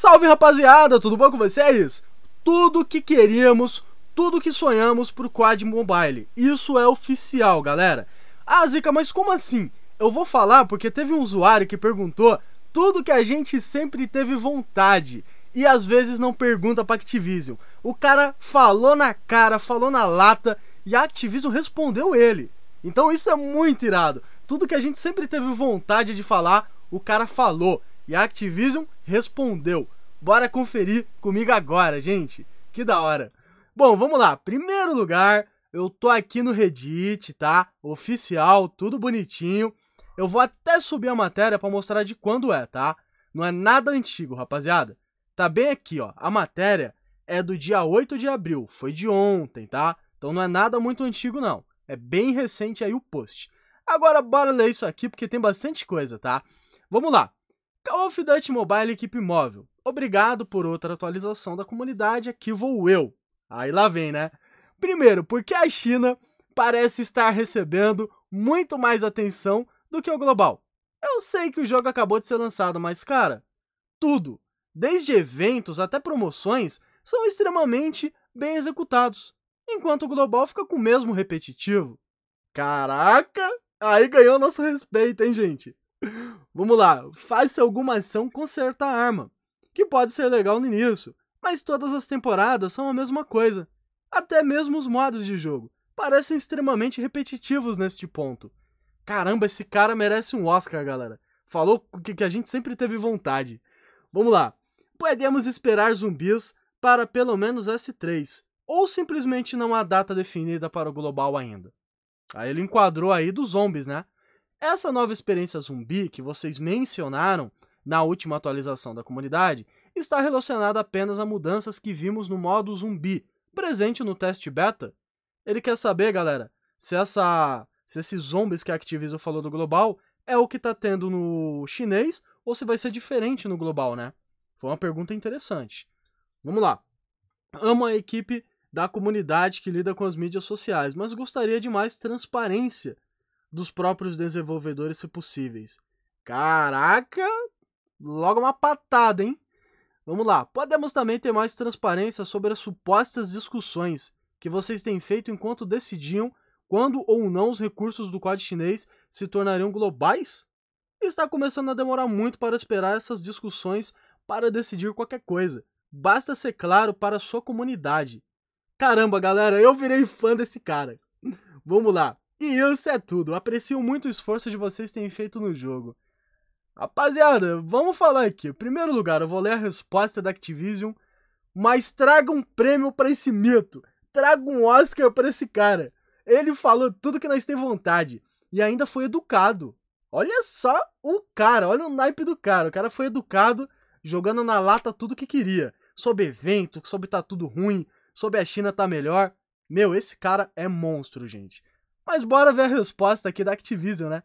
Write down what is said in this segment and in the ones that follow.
Salve rapaziada, tudo bom com vocês? Tudo que queríamos, tudo que sonhamos pro Quad Mobile. Isso é oficial, galera. Ah, Zica, mas como assim? Eu vou falar porque teve um usuário que perguntou tudo que a gente sempre teve vontade e às vezes não pergunta pra Activision. O cara falou na cara, falou na lata e a Activision respondeu ele. Então isso é muito irado. Tudo que a gente sempre teve vontade de falar, o cara falou. E a Activision respondeu. Bora conferir comigo agora, gente. Que da hora. Bom, vamos lá. Primeiro lugar, eu tô aqui no Reddit, tá? Oficial, tudo bonitinho. Eu vou até subir a matéria para mostrar de quando é, tá? Não é nada antigo, rapaziada. Tá bem aqui, ó. A matéria é do dia 8 de abril, foi de ontem, tá? Então não é nada muito antigo, não. É bem recente aí o post. Agora, bora ler isso aqui, porque tem bastante coisa, tá? Vamos lá. Call of Duty Mobile Equipe Móvel. Obrigado por outra atualização da comunidade, aqui vou eu. Aí lá vem, né? Primeiro, porque a China parece estar recebendo muito mais atenção do que o global. Eu sei que o jogo acabou de ser lançado, mas cara, tudo, desde eventos até promoções, são extremamente bem executados, enquanto o global fica com o mesmo repetitivo. Caraca, aí ganhou nosso respeito, hein, gente? Vamos lá, faça alguma ação com certa arma, que pode ser legal no início, mas todas as temporadas são a mesma coisa. Até mesmo os modos de jogo parecem extremamente repetitivos neste ponto. Caramba, esse cara merece um Oscar, galera. Falou que, a gente sempre teve vontade. Vamos lá. Podemos esperar zumbis para pelo menos S3, ou simplesmente não há data definida para o global ainda. Aí ele enquadrou aí dos zombies, né? Essa nova experiência zumbi que vocês mencionaram na última atualização da comunidade está relacionada apenas a mudanças que vimos no modo zumbi presente no teste beta. Ele quer saber, galera, se essa se esses zombies que a Activision falou do global é o que está tendo no chinês ou se vai ser diferente no global, né? Foi uma pergunta interessante. Vamos lá. Amo a equipe da comunidade que lida com as mídias sociais, mas gostaria de mais transparência dos próprios desenvolvedores, se possíveis. Caraca! Logo uma patada, hein? Vamos lá. Podemos também ter mais transparência sobre as supostas discussões que vocês têm feito enquanto decidiam quando ou não os recursos do código chinês se tornariam globais? Está começando a demorar muito para esperar essas discussões para decidir qualquer coisa. Basta ser claro para a sua comunidade. Caramba, galera, eu virei fã desse cara. Vamos lá. E isso é tudo. Aprecio muito o esforço de vocês terem feito no jogo. Rapaziada, vamos falar aqui. Em primeiro lugar, eu vou ler a resposta da Activision, mas traga um prêmio para esse mito. Traga um Oscar para esse cara. Ele falou tudo que nós tem vontade e ainda foi educado. Olha só o cara, olha o naipe do cara. O cara foi educado, jogando na lata tudo que queria. Sobre evento, sobre tá tudo ruim, sobre a China tá melhor. Meu, esse cara é monstro, gente. Mas bora ver a resposta aqui da Activision, né?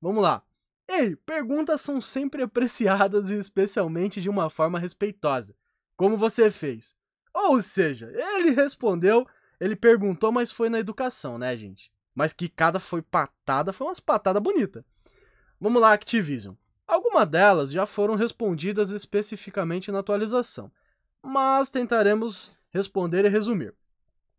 Vamos lá. Ei, perguntas são sempre apreciadas e especialmente de uma forma respeitosa, como você fez. Ou seja, ele respondeu, ele perguntou, mas foi na educação, né, gente? Mas que cada foi patada, foi umas patadas bonitas. Vamos lá, Activision. Algumas delas já foram respondidas especificamente na atualização, mas tentaremos responder e resumir.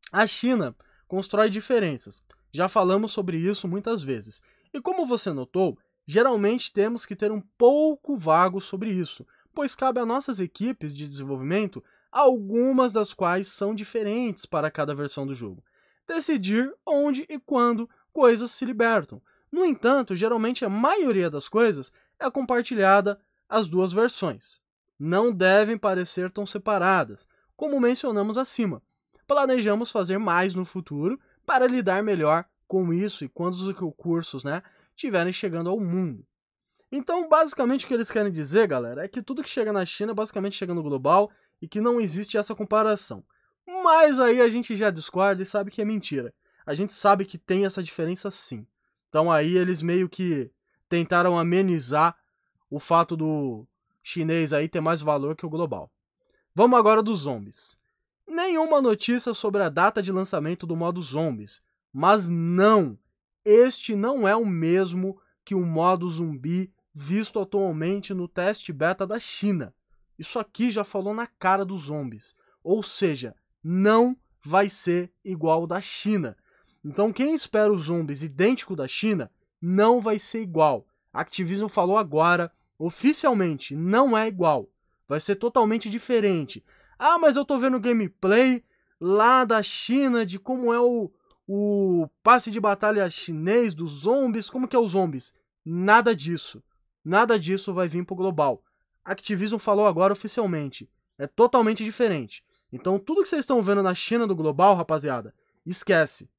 A China constrói diferenças, já falamos sobre isso muitas vezes. E como você notou, geralmente temos que ter um pouco vago sobre isso, pois cabe a nossas equipes de desenvolvimento, algumas das quais são diferentes para cada versão do jogo, decidir onde e quando coisas se libertam. No entanto, geralmente a maioria das coisas é compartilhada as duas versões. Não devem parecer tão separadas, como mencionamos acima. Planejamos fazer mais no futuro para lidar melhor com isso e quando os recursos né, chegando ao mundo. Então, basicamente, o que eles querem dizer, galera, é que tudo que chega na China basicamente chega no global e que não existe essa comparação. Mas aí a gente já discorda e sabe que é mentira. A gente sabe que tem essa diferença sim. Então aí eles meio que tentaram amenizar o fato do chinês aí ter mais valor que o global. Vamos agora dos zombies nenhuma notícia sobre a data de lançamento do modo zombies. Mas não! Este não é o mesmo que o modo zumbi visto atualmente no teste beta da China. Isso aqui já falou na cara dos zombies. Ou seja, não vai ser igual ao da China. Então quem espera os zombies idêntico da China não vai ser igual. A Activision falou agora, oficialmente, não é igual. Vai ser totalmente diferente. Ah, mas eu tô vendo gameplay lá da China de como é o, o passe de batalha chinês dos zombies, como que é os zombies? Nada disso. Nada disso vai vir pro global. Activision falou agora oficialmente. É totalmente diferente. Então tudo que vocês estão vendo na China do global, rapaziada, esquece.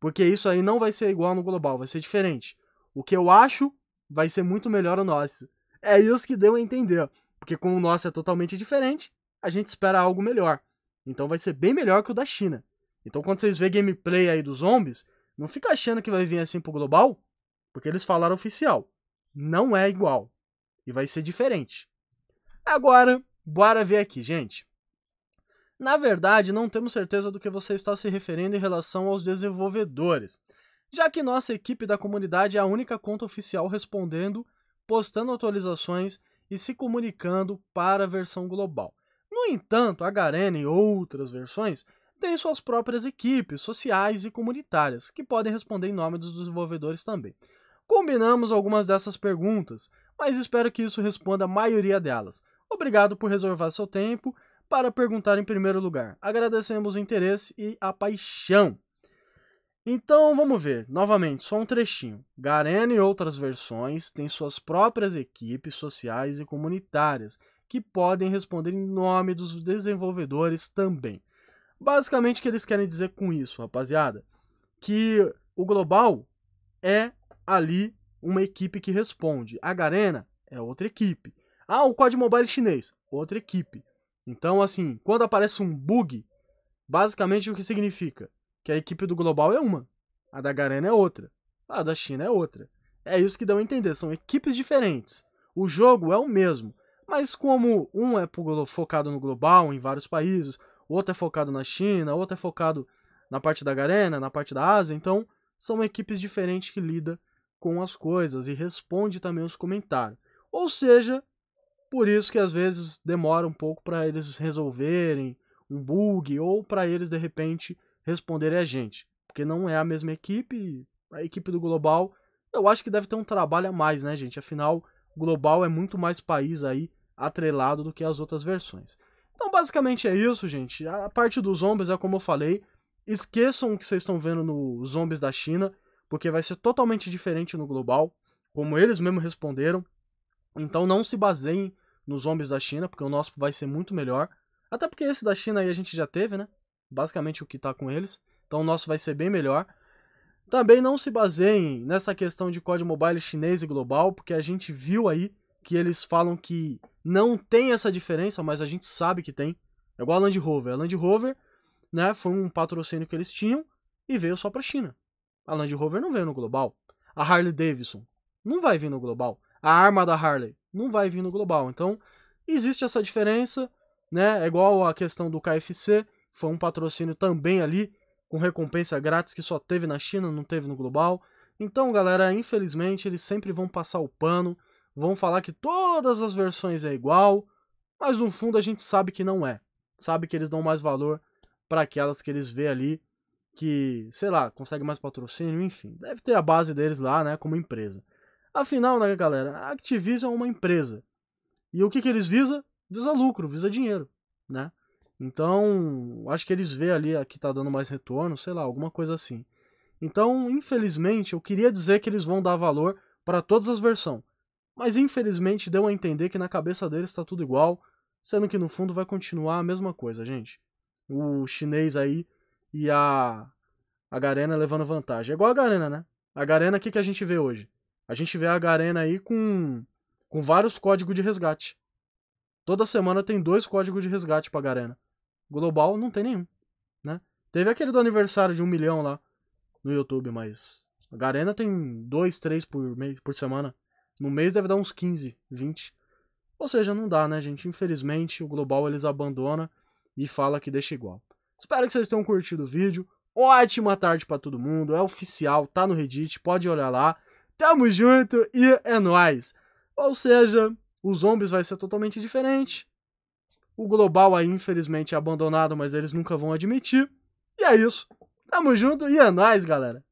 Porque isso aí não vai ser igual no global, vai ser diferente. O que eu acho vai ser muito melhor o nosso. É isso que deu a entender. Porque como o nosso é totalmente diferente, a gente espera algo melhor. Então vai ser bem melhor que o da China. Então quando vocês verem gameplay aí dos zombies, não fica achando que vai vir assim pro global, porque eles falaram oficial. Não é igual. E vai ser diferente. Agora, bora ver aqui, gente. Na verdade, não temos certeza do que você está se referindo em relação aos desenvolvedores, já que nossa equipe da comunidade é a única conta oficial respondendo, postando atualizações e se comunicando para a versão global. No entanto, a Garena e outras versões têm suas próprias equipes sociais e comunitárias, que podem responder em nome dos desenvolvedores também. Combinamos algumas dessas perguntas, mas espero que isso responda a maioria delas. Obrigado por reservar seu tempo para perguntar em primeiro lugar. Agradecemos o interesse e a paixão. Então vamos ver, novamente, só um trechinho. Garena e outras versões têm suas próprias equipes sociais e comunitárias que podem responder em nome dos desenvolvedores também. Basicamente, o que eles querem dizer com isso, rapaziada? Que o global é ali uma equipe que responde. A Garena é outra equipe. Ah, o COD Mobile chinês, outra equipe. Então, assim, quando aparece um bug, basicamente o que significa? Que a equipe do global é uma, a da Garena é outra, a da China é outra. É isso que dão a entender, são equipes diferentes. O jogo é o mesmo, mas como um é focado no global, em vários países, outro é focado na China, outro é focado na parte da Garena, na parte da Ásia, então são equipes diferentes que lidam com as coisas e responde também os comentários. Ou seja, por isso que às vezes demora um pouco para eles resolverem um bug ou para eles de repente responderem a gente, porque não é a mesma equipe, a equipe do global, eu acho que deve ter um trabalho a mais, né, gente? Afinal, global é muito mais país aí atrelado do que as outras versões. Então, basicamente é isso, gente. A parte dos zombies é como eu falei. Esqueçam o que vocês estão vendo nos zombies da China, porque vai ser totalmente diferente no global, como eles mesmos responderam. Então, não se baseiem nos zombies da China, porque o nosso vai ser muito melhor. Até porque esse da China aí a gente já teve, né? Basicamente o que tá com eles. Então, o nosso vai ser bem melhor. Também não se baseiem nessa questão de código mobile chinês e global, porque a gente viu aí que eles falam que não tem essa diferença, mas a gente sabe que tem. É igual a Land Rover. A Land Rover, né, foi um patrocínio que eles tinham e veio só para a China. A Land Rover não veio no global. A Harley Davidson não vai vir no global. A arma da Harley não vai vir no global. Então, existe essa diferença, né? É igual a questão do KFC, foi um patrocínio também ali com recompensa grátis que só teve na China, não teve no global. Então, galera, infelizmente eles sempre vão passar o pano vão falar que todas as versões é igual, mas no fundo a gente sabe que não é. Sabe que eles dão mais valor para aquelas que eles vê ali que, sei lá, consegue mais patrocínio, enfim. Deve ter a base deles lá, né, como empresa. Afinal, né, galera, a Activision é uma empresa. E o que, que eles visa? Visa lucro, visa dinheiro, né? Então, acho que eles vê ali a que tá dando mais retorno, sei lá, alguma coisa assim. Então, infelizmente, eu queria dizer que eles vão dar valor para todas as versões mas infelizmente deu a entender que na cabeça deles está tudo igual, sendo que no fundo vai continuar a mesma coisa, gente. O chinês aí e a, a Garena levando vantagem. É igual a Garena, né? A Garena, o que, que a gente vê hoje? A gente vê a Garena aí com, com vários códigos de resgate. Toda semana tem dois códigos de resgate pra Garena. Global não tem nenhum, né? Teve aquele do aniversário de um milhão lá no YouTube, mas a Garena tem dois, três por mês, por semana. No mês deve dar uns 15, 20. Ou seja, não dá, né, gente? Infelizmente, o global eles abandona e fala que deixa igual. Espero que vocês tenham curtido o vídeo. Ótima tarde para todo mundo. É oficial, tá no Reddit, pode olhar lá. Tamo junto e é nóis. Ou seja, os zombies vai ser totalmente diferente. O global aí, infelizmente, é abandonado, mas eles nunca vão admitir. E é isso. Tamo junto e é nóis, galera.